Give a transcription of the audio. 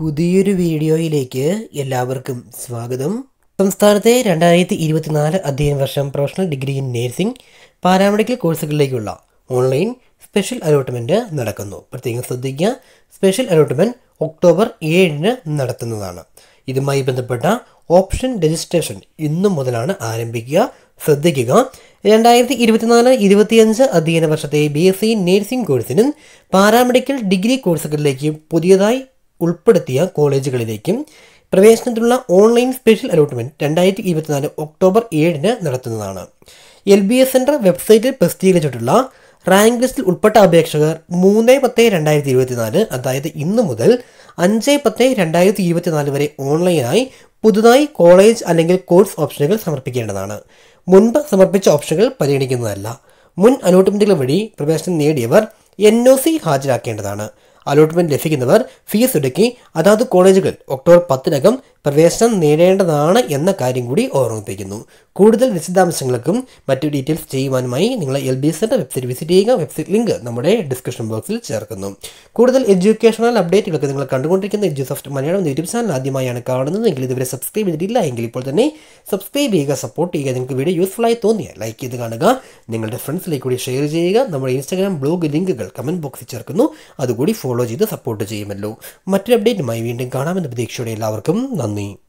പുതിയൊരു വീഡിയോയിലേക്ക് എല്ലാവർക്കും സ്വാഗതം സംസ്ഥാനത്തെ രണ്ടായിരത്തി ഇരുപത്തിനാല് അധ്യയന വർഷം professional degree in nursing paramedical കോഴ്സുകളിലേക്കുള്ള ഓൺലൈൻ സ്പെഷ്യൽ അലോട്ട്മെൻറ്റ് നടക്കുന്നു പ്രത്യേകം ശ്രദ്ധിക്കുക സ്പെഷ്യൽ അലോട്ട്മെൻറ്റ് ഒക്ടോബർ ഏഴിന് നടത്തുന്നതാണ് ഇതുമായി ബന്ധപ്പെട്ട ഓപ്ഷൻ രജിസ്ട്രേഷൻ ഇന്നു മുതലാണ് ആരംഭിക്കുക ശ്രദ്ധിക്കുക രണ്ടായിരത്തി ഇരുപത്തിനാല് ഇരുപത്തിയഞ്ച് അധ്യയന വർഷത്തെ ബി എസ് സി നേഴ്സിംഗ് കോഴ്സിനും പാരാമെഡിക്കൽ ഡിഗ്രി കോഴ്സുകളിലേക്ക് പുതിയതായി ഉൾപ്പെടുത്തിയ കോളേജുകളിലേക്കും പ്രവേശനത്തിനുള്ള ഓൺലൈൻ സ്പെഷ്യൽ അലോട്ട്മെൻറ്റ് രണ്ടായിരത്തി ഇരുപത്തിനാല് ഒക്ടോബർ ഏഴിന് നടത്തുന്നതാണ് എൽ ബി എസ് സെൻറ്റർ വെബ്സൈറ്റിൽ പ്രസിദ്ധീകരിച്ചിട്ടുള്ള റാങ്ക് ലിസ്റ്റിൽ ഉൾപ്പെട്ട അപേക്ഷകർ മൂന്ന് പത്ത് രണ്ടായിരത്തി ഇരുപത്തിനാല് അതായത് ഇന്ന് മുതൽ അഞ്ച് പത്ത് രണ്ടായിരത്തി ഇരുപത്തിനാല് വരെ ഓൺലൈനായി പുതുതായി കോളേജ് അല്ലെങ്കിൽ കോഴ്സ് ഓപ്ഷനുകൾ സമർപ്പിക്കേണ്ടതാണ് മുൻപ് സമർപ്പിച്ച ഓപ്ഷനുകൾ പരിഗണിക്കുന്നതല്ല മുൻ അലോട്ട്മെൻറ്റുകൾ വഴി പ്രവേശനം നേടിയവർ എൻ ഒ സി ഹാജരാക്കേണ്ടതാണ് അലോട്ട്മെന്റ് ലഭിക്കുന്നവർ ഫീസ് ഒടുക്കി അതാത് കോളേജുകൾ ഒക്ടോബർ പത്തിനകം പ്രവേശനം നേടേണ്ടതാണ് എന്ന കാര്യം കൂടി ഓർമ്മിപ്പിക്കുന്നു കൂടുതൽ വിശദാംശങ്ങൾക്കും മറ്റു ഡീറ്റെയിൽസ് ചെയ്യുവാനുമായി നിങ്ങൾ എൽ ബി എസിൻ്റെ വെബ്സൈറ്റ് വിസിറ്റ് ചെയ്യുക വെബ്സൈറ്റ് ലിങ്ക് നമ്മുടെ ഡിസ്ക്രിപ്ഷൻ ബോക്സിൽ ചേർക്കുന്നു കൂടുതൽ എഡ്യൂക്കേഷണൽ അപ്ഡേറ്റുകൾക്ക് നിങ്ങൾ കണ്ടുകൊണ്ടിരിക്കുന്ന സോഫ്റ്റ് മലയാളം യൂട്യൂബ് ചാനൽ ആദ്യമായാണ് എങ്കിൽ ഇതുവരെ സബ്സ്ക്രൈബ് ചെയ്തിട്ടില്ല എങ്കിൽ ഇപ്പോൾ തന്നെ സബ്സ്ക്രൈബ് ചെയ്യുക സപ്പോർട്ട് ചെയ്യുക നിങ്ങൾക്ക് വീഡിയോ യൂസ്ഫുള്ളായി തോന്നിയാൽ ലൈക്ക് ചെയ്ത് കാണുക നിങ്ങളുടെ ഫ്രണ്ട്സിലേക്ക് കൂടി ഷെയർ ചെയ്യുക നമ്മുടെ ഇൻസ്റ്റാഗ്രാം ബ്ലോഗ് ലിങ്കുകൾ കമൻറ്റ് ബോക്സിൽ ചേർക്കുന്നു അതുകൂടി ഫോളോ ചെയ്ത് സപ്പോർട്ട് ചെയ്യുമല്ലോ മറ്റൊരു അപ്ഡേറ്റുമായി വീണ്ടും കാണാമെന്ന പ്രതീക്ഷയോടെ എല്ലാവർക്കും നന്ദി me